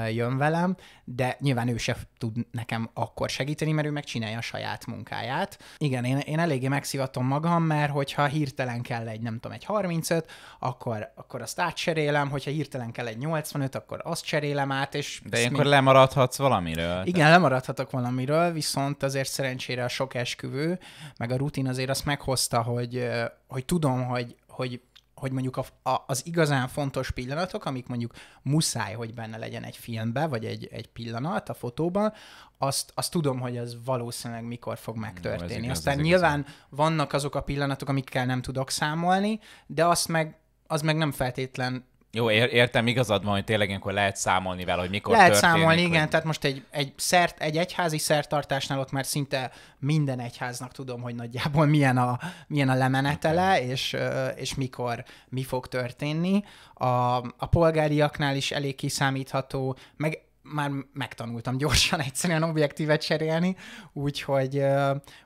jön velem, de nyilván ő se tud nekem akkor segíteni, mert ő megcsinálja a saját munkáját. Igen, én, én eléggé megszivatom magam, mert hogyha hirtelen kell egy, nem tudom, egy 35, akkor, akkor azt átcserélem, hogyha hirtelen kell egy 85, akkor azt cserélem át, és... De ilyenkor még... lemaradhatsz valamiről. Igen, tehát... lemaradhatok valamiről, viszont azért szerencsére a sok esküvő, meg a rutin azért azt meghozta, hogy, hogy tudom, hogy, hogy hogy mondjuk a, a, az igazán fontos pillanatok, amik mondjuk muszáj, hogy benne legyen egy filmbe, vagy egy, egy pillanat a fotóban, azt, azt tudom, hogy az valószínűleg mikor fog megtörténni. No, igaz, Aztán nyilván igaz. vannak azok a pillanatok, amikkel nem tudok számolni, de azt meg, az meg nem feltétlen jó, ér- értem, igazad van, hogy tényleg ilyenkor lehet számolni vele, hogy mikor Lehet történik, számolni, hogy... igen, tehát most egy, egy, szert, egy egyházi szertartásnál ott már szinte minden egyháznak tudom, hogy nagyjából milyen a, milyen a lemenetele, és, és mikor mi fog történni. A, a polgáriaknál is elég kiszámítható, meg már megtanultam gyorsan egyszerűen objektívet cserélni, úgyhogy,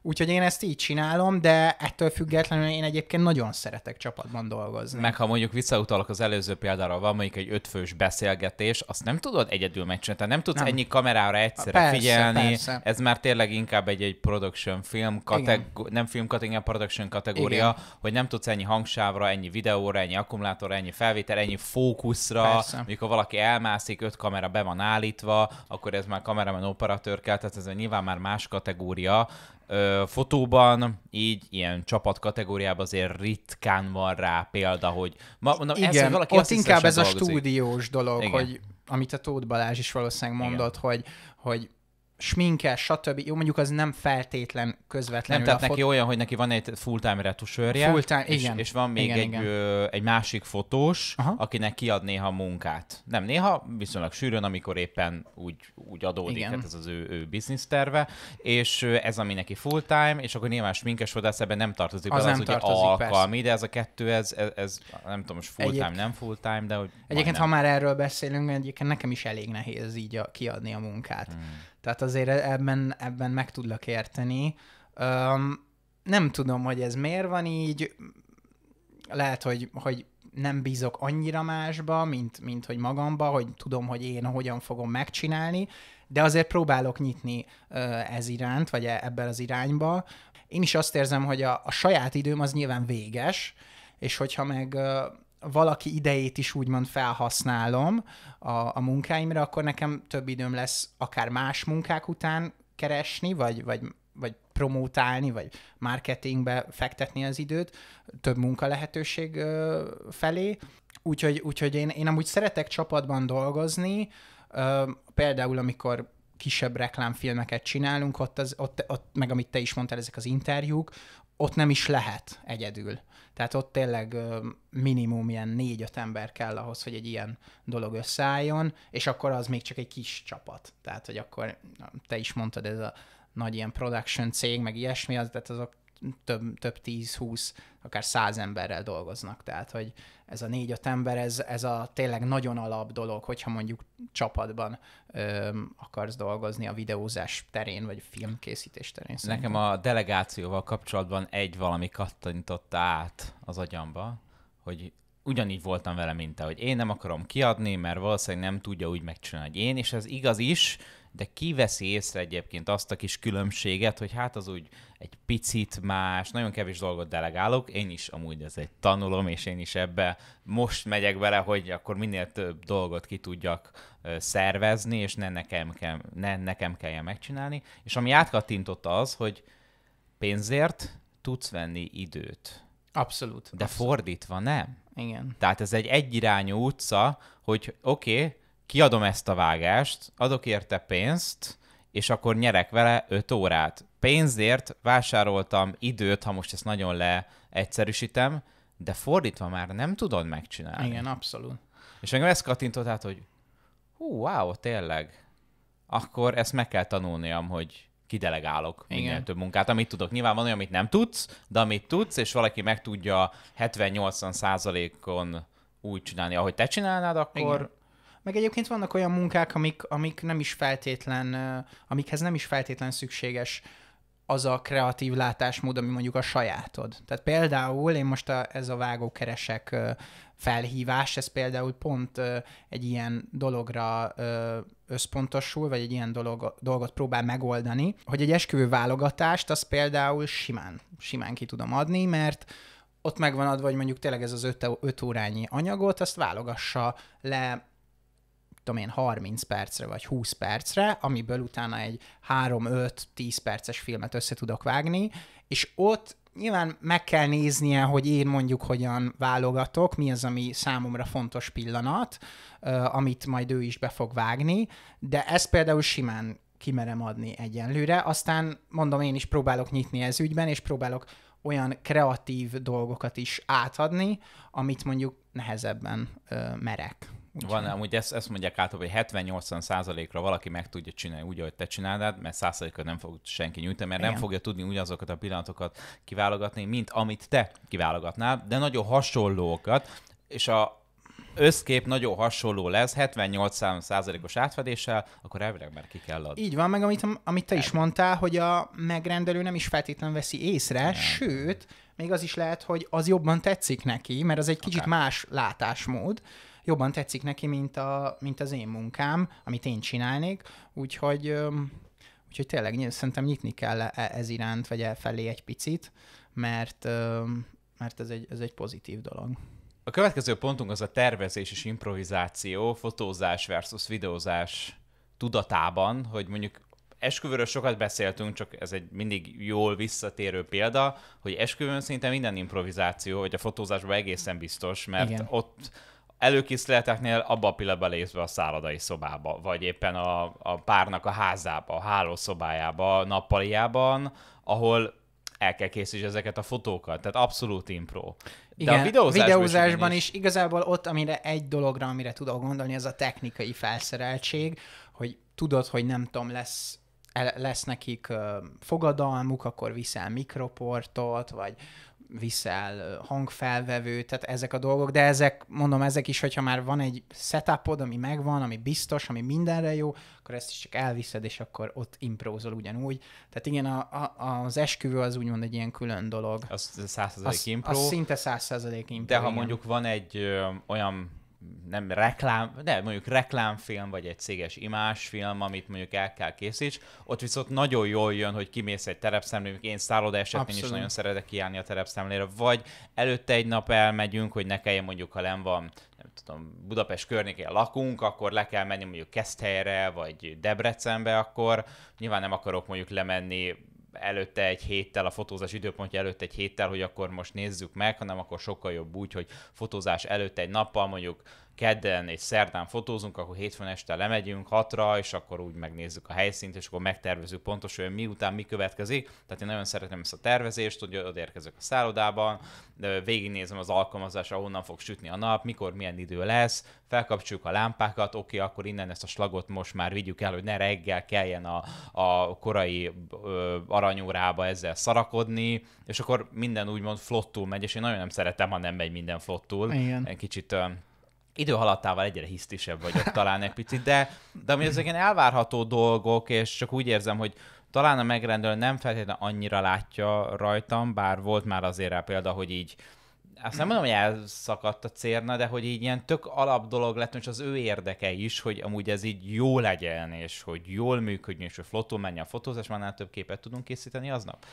úgyhogy én ezt így csinálom, de ettől függetlenül én egyébként nagyon szeretek csapatban dolgozni. Meg ha mondjuk visszautalok az előző példára, van mondjuk egy ötfős beszélgetés, azt nem tudod egyedül megcsinálni, nem tudsz nem. ennyi kamerára egyszerre persze, figyelni, persze. ez már tényleg inkább egy, egy production film, kategó- nem film kategória, production kategória, Igen. hogy nem tudsz ennyi hangsávra, ennyi videóra, ennyi akkumulátorra, ennyi felvétel, ennyi fókuszra, persze. mikor valaki elmászik, öt kamera be van állítva, beállítva, akkor ez már kameraman operatőr kell, tehát ez nyilván már más kategória. Ö, fotóban, így ilyen csapat kategóriában azért ritkán van rá példa, hogy ma, mondom, Igen, ezt, hogy ott inkább ez dolgozik. a stúdiós dolog, Igen. hogy amit a Tóth Balázs is valószínűleg mondott, Igen. hogy, hogy sminkes, stb. Jó, mondjuk az nem feltétlen közvetlenül. Nem, tehát neki fot... olyan, hogy neki van egy full-time retusőrje, full time, és, igen. és van még igen, egy, igen. Ö, egy másik fotós, Aha. akinek kiad néha munkát. Nem néha, viszonylag sűrűn, amikor éppen úgy, úgy adódik, igen. hát ez az ő, ő business terve, és ez ami neki full-time, és akkor nyilván sminkes vadász ebben nem tartozik, az, az nem az tartozik, ugye alkalmi, persze. de ez a kettő, ez, ez, ez nem tudom, most full-time, Egyéb... nem full-time, de hogy Egyébként, ha már erről beszélünk, egyébként nekem is elég nehéz így a, kiadni a munkát. Hmm tehát azért e- ebben, ebben meg tudlak érteni. Um, nem tudom, hogy ez miért van így, lehet, hogy, hogy nem bízok annyira másba, mint, mint hogy magamba, hogy tudom, hogy én hogyan fogom megcsinálni, de azért próbálok nyitni ez iránt, vagy e- ebben az irányba. Én is azt érzem, hogy a, a saját időm az nyilván véges, és hogyha meg valaki idejét is úgymond felhasználom a, a munkáimra, akkor nekem több időm lesz akár más munkák után keresni, vagy, vagy, vagy promótálni, vagy marketingbe fektetni az időt, több munka lehetőség felé. Úgyhogy, úgyhogy én, én amúgy szeretek csapatban dolgozni, például amikor kisebb reklámfilmeket csinálunk, ott, az, ott, ott, meg amit te is mondtál, ezek az interjúk, ott nem is lehet egyedül tehát ott tényleg minimum ilyen négy-öt ember kell ahhoz, hogy egy ilyen dolog összeálljon, és akkor az még csak egy kis csapat. Tehát, hogy akkor te is mondtad, ez a nagy ilyen production cég, meg ilyesmi, az, tehát azok több, több 10-20, akár 100 emberrel dolgoznak. Tehát, hogy ez a négy-öt ember, ez, ez a tényleg nagyon alap dolog, hogyha mondjuk csapatban ö, akarsz dolgozni a videózás terén, vagy a filmkészítés terén. Szerintem. Nekem a delegációval kapcsolatban egy valami kattintotta át az agyamba, hogy ugyanígy voltam vele, mint te, hogy én nem akarom kiadni, mert valószínűleg nem tudja úgy megcsinálni, hogy én, és ez igaz is, de veszi észre egyébként azt a kis különbséget, hogy hát az úgy egy picit más, nagyon kevés dolgot delegálok, én is amúgy ez egy tanulom, és én is ebbe most megyek bele, hogy akkor minél több dolgot ki tudjak szervezni, és ne nekem, kell, ne nekem kelljen megcsinálni. És ami átkattintott az, hogy pénzért tudsz venni időt. Abszolút. De abszolút. fordítva nem. Igen. Tehát ez egy egyirányú utca, hogy oké, okay, kiadom ezt a vágást, adok érte pénzt, és akkor nyerek vele 5 órát. Pénzért vásároltam időt, ha most ezt nagyon leegyszerűsítem, de fordítva már nem tudod megcsinálni. Igen, abszolút. És engem ezt kattintott át, hogy hú, wow, tényleg. Akkor ezt meg kell tanulniam, hogy kidelegálok Igen. minél több munkát, amit tudok. Nyilván van olyan, amit nem tudsz, de amit tudsz, és valaki meg tudja 70-80 százalékon úgy csinálni, ahogy te csinálnád, akkor Igen. Meg egyébként vannak olyan munkák, amik, amik nem is feltétlen, amikhez nem is feltétlen szükséges az a kreatív látásmód, ami mondjuk a sajátod. Tehát például én most a, ez a vágókeresek felhívás, ez például pont egy ilyen dologra összpontosul, vagy egy ilyen dolog, dolgot próbál megoldani, hogy egy esküvő válogatást az például simán, simán ki tudom adni, mert ott megvan adva, hogy mondjuk tényleg ez az öt, öt órányi anyagot, azt válogassa le tudom én, 30 percre vagy 20 percre, amiből utána egy 3-5-10 perces filmet össze tudok vágni, és ott nyilván meg kell néznie, hogy én mondjuk hogyan válogatok, mi az, ami számomra fontos pillanat, amit majd ő is be fog vágni, de ezt például simán kimerem adni egyenlőre, aztán mondom, én is próbálok nyitni ez ügyben, és próbálok olyan kreatív dolgokat is átadni, amit mondjuk nehezebben ö, merek. Úgy van, amúgy ezt, ezt mondják át, hogy 70-80%-ra valaki meg tudja csinálni úgy, ahogy te csinálnád, mert 100%-ra nem fog senki nyújtani, mert Igen. nem fogja tudni ugyanazokat a pillanatokat kiválogatni, mint amit te kiválogatnál, de nagyon hasonlókat, és a, összkép nagyon hasonló lesz, 78%-os átfedéssel, akkor elvileg már ki kell adni. Így van, meg amit, amit te is mondtál, hogy a megrendelő nem is feltétlenül veszi észre, nem. sőt, még az is lehet, hogy az jobban tetszik neki, mert az egy kicsit okay. más látásmód, jobban tetszik neki, mint, a, mint az én munkám, amit én csinálnék, úgyhogy, úgyhogy tényleg szerintem nyitni kell e, e, ez iránt, vagy elfelé egy picit, mert, mert ez egy, ez egy pozitív dolog. A következő pontunk az a tervezés és improvizáció, fotózás versus videózás tudatában, hogy mondjuk esküvőről sokat beszéltünk, csak ez egy mindig jól visszatérő példa, hogy esküvőn szinte minden improvizáció, vagy a fotózásban egészen biztos, mert Igen. ott előkészületeknél abba a pillanatban lézve a szállodai szobába, vagy éppen a, a párnak a házába, a hálószobájába, a nappaliában, ahol el kell készíteni ezeket a fotókat, tehát abszolút impro. De Igen, a videózásban, videózásban is, is igazából ott, amire egy dologra, amire tudok gondolni, az a technikai felszereltség, hogy tudod, hogy nem tudom, lesz lesz nekik fogadalmuk, akkor viszel mikroportot, vagy viszel, hangfelvevő, tehát ezek a dolgok, de ezek, mondom, ezek is, hogyha már van egy setupod, ami megvan, ami biztos, ami mindenre jó, akkor ezt is csak elviszed, és akkor ott improzol, ugyanúgy. Tehát igen, a, a, az esküvő az úgymond egy ilyen külön dolog. Az százszerzalék impro. Az szinte százszerzalék impro. De ha igen. mondjuk van egy ö, olyan nem reklám, de mondjuk reklámfilm, vagy egy céges imásfilm, amit mondjuk el kell készíts, ott viszont nagyon jól jön, hogy kimész egy terepszemlére, én szálloda esetén is nagyon szeretek kiállni a terepszemlére, vagy előtte egy nap elmegyünk, hogy ne kelljen mondjuk, ha nem van nem tudom, Budapest környékén lakunk, akkor le kell menni mondjuk Keszthelyre, vagy Debrecenbe, akkor nyilván nem akarok mondjuk lemenni előtte egy héttel, a fotózás időpontja előtt egy héttel, hogy akkor most nézzük meg, hanem akkor sokkal jobb úgy, hogy fotózás előtt egy nappal mondjuk kedden és szerdán fotózunk, akkor hétfőn este lemegyünk hatra, és akkor úgy megnézzük a helyszínt, és akkor megtervezünk pontosan, hogy miután mi következik. Tehát én nagyon szeretem ezt a tervezést, hogy odérkezek a szállodában, de végignézem az alkalmazásra, honnan fog sütni a nap, mikor milyen idő lesz, felkapcsoljuk a lámpákat, oké, akkor innen ezt a slagot most már vigyük el, hogy ne reggel kelljen a, a korai ö, aranyórába ezzel szarakodni, és akkor minden úgymond flottul megy, és én nagyon nem szeretem, ha nem megy minden flottul. Igen. Kicsit idő haladtával egyre hisztisebb vagyok talán egy picit, de, de ami ezek ilyen elvárható dolgok, és csak úgy érzem, hogy talán a megrendelő nem feltétlenül annyira látja rajtam, bár volt már azért rá példa, hogy így azt nem mondom, hogy elszakadt a cérna, de hogy így ilyen tök alap dolog lett, és az ő érdeke is, hogy amúgy ez így jó legyen, és hogy jól működjön, és hogy flottól menjen a fotózás, már több képet tudunk készíteni aznap.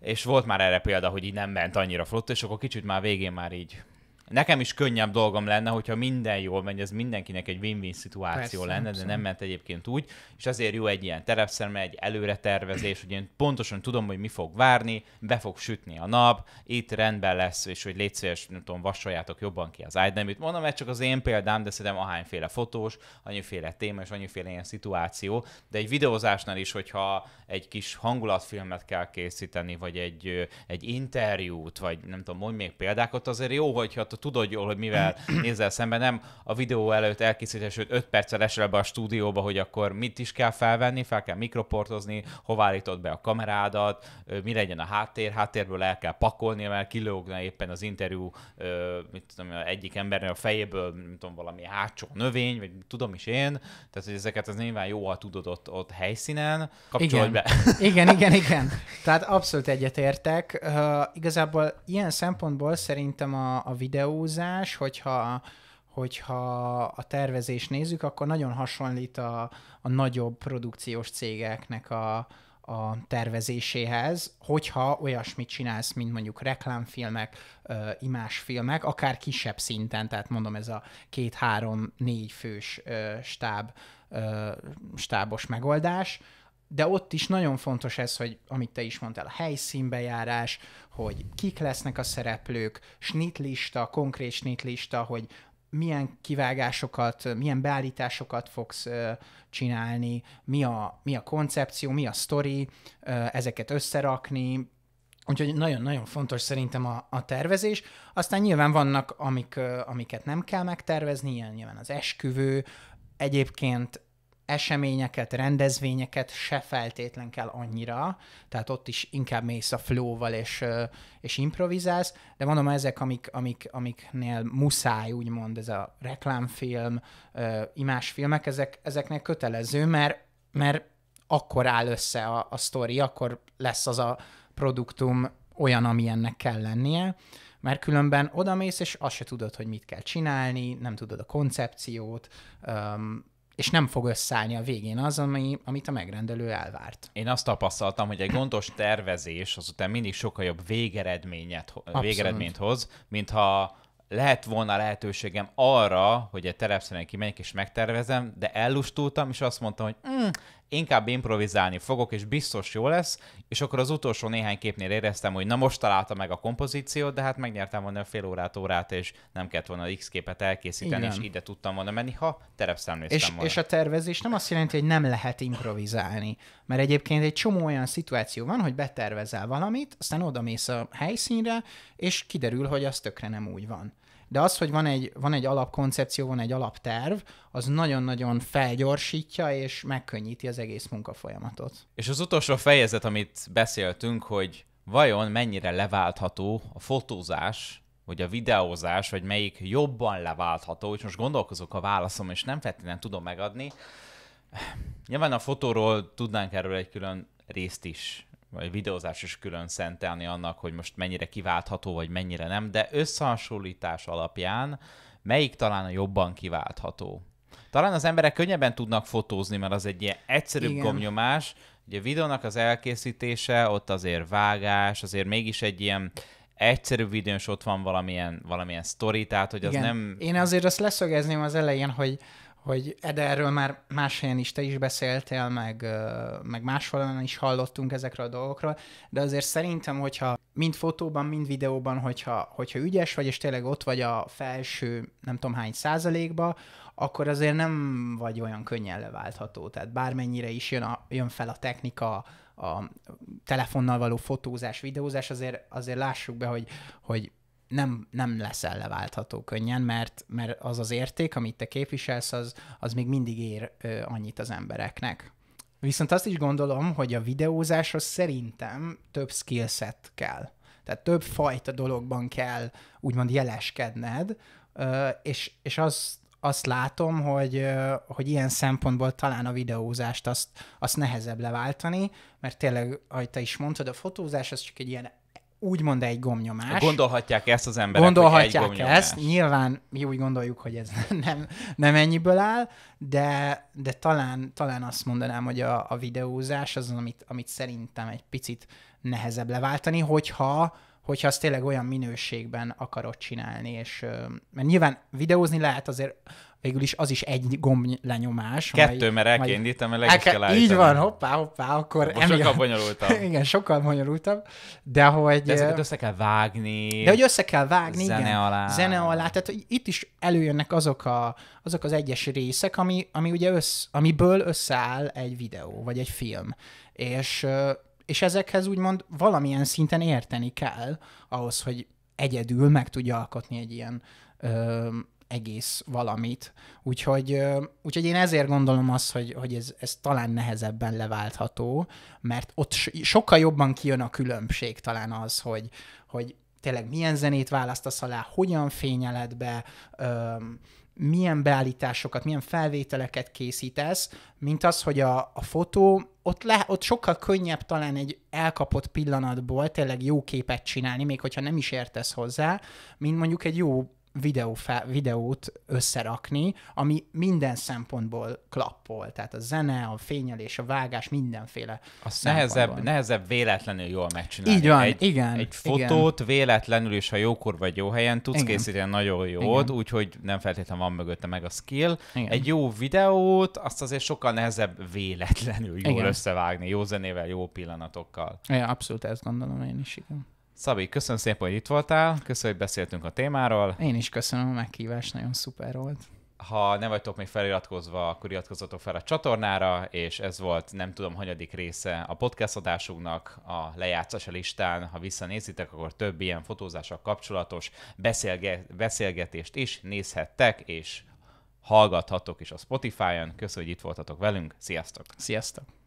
És volt már erre példa, hogy így nem ment annyira flott, és akkor kicsit már végén már így Nekem is könnyebb dolgom lenne, hogyha minden jól megy, ez mindenkinek egy win-win szituáció Persze, lenne, de nem ment egyébként úgy, és azért jó egy ilyen terepszerme, egy előre tervezés, hogy én pontosan tudom, hogy mi fog várni, be fog sütni a nap, itt rendben lesz, és hogy légy szíves, nem tudom, vasoljátok jobban ki az ágyneműt. Mondom, ez csak az én példám, de szerintem ahányféle fotós, annyiféle téma és annyiféle ilyen szituáció, de egy videózásnál is, hogyha egy kis hangulatfilmet kell készíteni, vagy egy, egy interjút, vagy nem tudom, mondj még példákat, azért jó, hogyha pillanatot tudod jól, hogy mivel nézel szemben, nem a videó előtt elkészítés, hogy 5 perccel esel be a stúdióba, hogy akkor mit is kell felvenni, fel kell mikroportozni, hová állítod be a kamerádat, mi legyen a háttér, háttérből el kell pakolni, mert kilógna éppen az interjú mit tudom, egyik embernek a fejéből, mit tudom, valami hátsó növény, vagy tudom is én, tehát hogy ezeket az nyilván jó, ha tudod ott, ott helyszínen, kapcsolj igen. be. igen, igen, igen. Tehát abszolút egyetértek. Uh, igazából ilyen szempontból szerintem a, a videó videózás, hogyha hogyha a tervezést nézzük, akkor nagyon hasonlít a, a nagyobb produkciós cégeknek a, a tervezéséhez, hogyha olyasmit csinálsz, mint mondjuk reklámfilmek, imásfilmek, akár kisebb szinten, tehát mondom ez a két-három-négy fős stáb, stábos megoldás, de ott is nagyon fontos ez, hogy amit te is mondtál, a helyszínbejárás, hogy kik lesznek a szereplők, snitlista, konkrét snitlista, hogy milyen kivágásokat, milyen beállításokat fogsz ö, csinálni, mi a, mi a koncepció, mi a sztori, ö, ezeket összerakni, Úgyhogy nagyon-nagyon fontos szerintem a, a tervezés. Aztán nyilván vannak, amik, amiket nem kell megtervezni, ilyen nyilván az esküvő. Egyébként eseményeket, rendezvényeket se feltétlen kell annyira, tehát ott is inkább mész a flow-val és, és improvizálsz, de mondom, ezek, amik, amik, amiknél muszáj, úgymond ez a reklámfilm, imásfilmek, ezek, ezeknél kötelező, mert, mert akkor áll össze a, a sztori, akkor lesz az a produktum olyan, ami ennek kell lennie, mert különben odamész, és azt se tudod, hogy mit kell csinálni, nem tudod a koncepciót, és nem fog összeállni a végén az, ami, amit a megrendelő elvárt. Én azt tapasztaltam, hogy egy gondos tervezés azután mindig sokkal jobb végeredményet, végeredményt hoz, mintha lehet volna lehetőségem arra, hogy egy terepszeren kimegyek és megtervezem, de ellustultam, és azt mondtam, hogy mm, inkább improvizálni fogok, és biztos jó lesz, és akkor az utolsó néhány képnél éreztem, hogy na most találta meg a kompozíciót, de hát megnyertem volna a fél órát, órát, és nem kellett volna X képet elkészíteni, Igen. és ide tudtam volna menni, ha terepszám és, volna. És a tervezés nem azt jelenti, hogy nem lehet improvizálni, mert egyébként egy csomó olyan szituáció van, hogy betervezel valamit, aztán oda mész a helyszínre, és kiderül, hogy az tökre nem úgy van de az, hogy van egy, van egy alapkoncepció, van egy alapterv, az nagyon-nagyon felgyorsítja és megkönnyíti az egész munkafolyamatot. És az utolsó fejezet, amit beszéltünk, hogy vajon mennyire leváltható a fotózás, vagy a videózás, vagy melyik jobban leváltható, és most gondolkozok a válaszom, és nem feltétlenül tudom megadni. Nyilván a fotóról tudnánk erről egy külön részt is vagy videózás is külön szentelni annak, hogy most mennyire kiváltható, vagy mennyire nem, de összehasonlítás alapján melyik talán a jobban kiváltható? Talán az emberek könnyebben tudnak fotózni, mert az egy ilyen egyszerűbb Igen. gomnyomás. Ugye a videónak az elkészítése, ott azért vágás, azért mégis egy ilyen egyszerűbb videón ott van valamilyen, valamilyen sztori, tehát hogy az nem... Én azért azt leszögezném az elején, hogy hogy de erről már más helyen is te is beszéltél, meg, meg máshol is hallottunk ezekről a dolgokról, de azért szerintem, hogyha mind fotóban, mind videóban, hogyha, hogyha ügyes vagy, és tényleg ott vagy a felső nem tudom hány százalékba, akkor azért nem vagy olyan könnyen leváltható. Tehát bármennyire is jön, a, jön fel a technika, a telefonnal való fotózás, videózás, azért, azért lássuk be, hogy, hogy nem, nem leszel leváltható könnyen, mert, mert az az érték, amit te képviselsz, az, az még mindig ér ö, annyit az embereknek. Viszont azt is gondolom, hogy a videózáshoz szerintem több skillset kell. Tehát több fajta dologban kell úgymond jeleskedned, ö, és, és az azt látom, hogy, hogy ilyen szempontból talán a videózást azt, azt nehezebb leváltani, mert tényleg, ahogy te is mondtad, a fotózás az csak egy ilyen úgymond egy gomnyomás. Gondolhatják ezt az emberek, Gondolhatják hogy egy gomnyomás. ezt, nyilván mi úgy gondoljuk, hogy ez nem, nem ennyiből áll, de, de talán, talán azt mondanám, hogy a, a videózás az, amit, amit szerintem egy picit nehezebb leváltani, hogyha hogyha azt tényleg olyan minőségben akarod csinálni, és mert nyilván videózni lehet azért végül is az is egy gomb lenyomás. Kettő, mert el kell indítani, meg el kell állítani. Így van, hoppá, hoppá, akkor... Most emiatt, sokkal bonyolultabb. igen, sokkal bonyolultabb, de hogy... De ezeket össze kell vágni. De hogy össze kell vágni, zene igen. Alá. Zene alá. Tehát itt is előjönnek azok, a, azok az egyes részek, ami, ami ugye össz, amiből összeáll egy videó, vagy egy film. És, és ezekhez úgymond valamilyen szinten érteni kell ahhoz, hogy egyedül meg tudja alkotni egy ilyen egész valamit. Úgyhogy, úgyhogy én ezért gondolom azt, hogy, hogy ez, ez talán nehezebben leváltható, mert ott sokkal jobban kijön a különbség talán az, hogy, hogy tényleg milyen zenét választasz alá, hogyan fényeled be, öm, milyen beállításokat, milyen felvételeket készítesz, mint az, hogy a, a fotó, ott, le, ott sokkal könnyebb talán egy elkapott pillanatból tényleg jó képet csinálni, még hogyha nem is értesz hozzá, mint mondjuk egy jó videó fel videót összerakni, ami minden szempontból klappol. Tehát a zene, a fényelés, a vágás, mindenféle. Azt nehezebb, nehezebb véletlenül jól megcsinálni. Így van, egy, igen. Egy fotót igen. véletlenül is, ha jókor vagy jó helyen, tudsz igen. készíteni nagyon jót, úgyhogy nem feltétlenül van mögötte meg a skill. Igen. Egy jó videót, azt azért sokkal nehezebb véletlenül jól igen. összevágni, jó zenével, jó pillanatokkal. Igen, abszolút ezt gondolom én is, igen. Szabi, köszönöm szépen, hogy itt voltál, köszönöm, hogy beszéltünk a témáról. Én is köszönöm a meghívást, nagyon szuper volt. Ha nem vagytok még feliratkozva, akkor iratkozzatok fel a csatornára, és ez volt nem tudom hanyadik része a podcast adásunknak a lejátszása listán. Ha visszanézitek, akkor több ilyen fotózással kapcsolatos beszélge- beszélgetést is nézhettek, és hallgathatok is a Spotify-on. Köszönöm, hogy itt voltatok velünk. Sziasztok! Sziasztok!